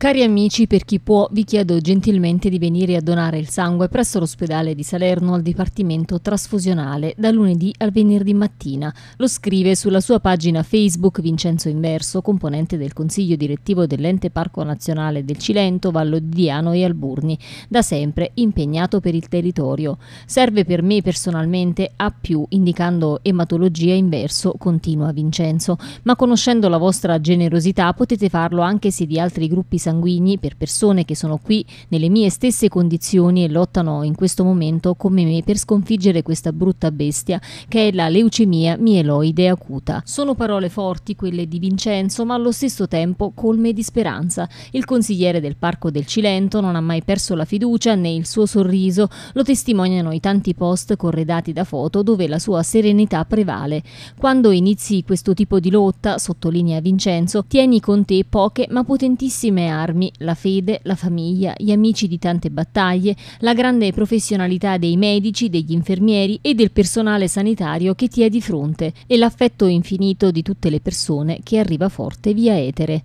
Cari amici, per chi può, vi chiedo gentilmente di venire a donare il sangue presso l'ospedale di Salerno al Dipartimento Trasfusionale da lunedì al venerdì mattina. Lo scrive sulla sua pagina Facebook Vincenzo Inverso, componente del Consiglio Direttivo dell'Ente Parco Nazionale del Cilento, Vallo di Diano e Alburni, da sempre impegnato per il territorio. Serve per me personalmente a più, indicando ematologia inverso, continua Vincenzo, ma conoscendo la vostra generosità potete farlo anche se di altri gruppi sanitari sanguigni per persone che sono qui nelle mie stesse condizioni e lottano in questo momento come me per sconfiggere questa brutta bestia che è la leucemia mieloide acuta. Sono parole forti quelle di Vincenzo, ma allo stesso tempo colme di speranza. Il consigliere del Parco del Cilento non ha mai perso la fiducia né il suo sorriso, lo testimoniano i tanti post corredati da foto dove la sua serenità prevale. Quando inizi questo tipo di lotta, sottolinea Vincenzo, tieni con te poche ma potentissime armi armi, la fede, la famiglia, gli amici di tante battaglie, la grande professionalità dei medici, degli infermieri e del personale sanitario che ti è di fronte e l'affetto infinito di tutte le persone che arriva forte via etere.